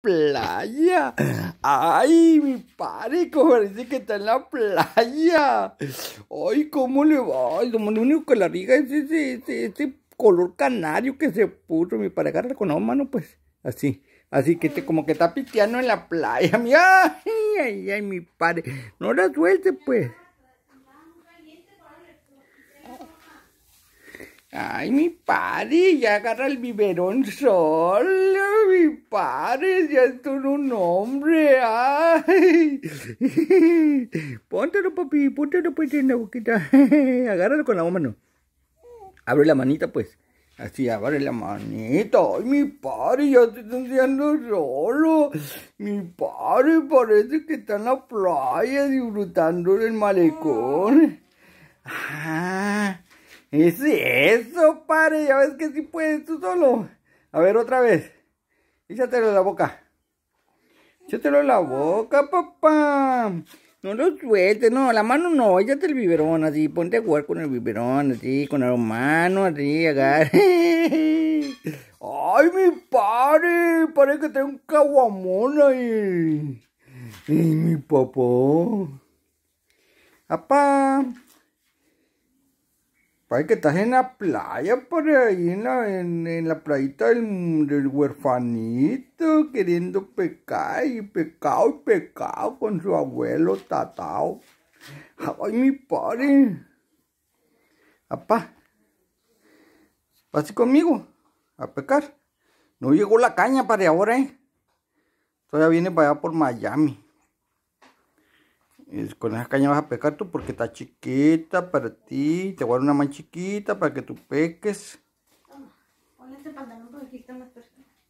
playa. Ay, mi Como parece que está en la playa. Ay, ¿cómo le va? Ay, lo único que la riga es ese, ese, este color canario que se puso, mi padre agarra con una mano, pues, así. Así que como que está piteando en la playa, mi ay, ay, ay, mi padre. No la suelte, pues. Ay, mi padre, ya agarra el biberón solo mi padre, ya es un hombre. Ay. Póntelo, papi, póntelo pues en la boquita. Agárralo con la mano. Abre la manita, pues. Así, abre la manita. Ay, mi padre, ya estoy está solo. Mi padre parece que está en la playa disfrutando del malecón. Ah, es eso, padre. Ya ves que sí puedes tú solo. A ver, otra vez. Y la boca. Échatelo de la boca, papá. No lo sueltes, no, la mano no, échate el biberón así, ponte a jugar con el biberón así, con la mano así, ¡Ay, mi padre! Parece que tengo un caguamón ahí. ¡Ay, mi papá! ¡Papá! Parece que estás en la playa, por ahí, en la, en, playita del, huerfanito, queriendo pecar, y pecado, y pecado con su abuelo tatao. Ay, mi padre. Papá, pase conmigo a pecar. No llegó la caña para ahora, ¿eh? Todavía viene para allá por Miami con esa caña vas a pescar tú porque está chiquita para ti. Te voy a dar una más chiquita para que tú peques. Toma, ponle este pantalón porque aquí están las personas.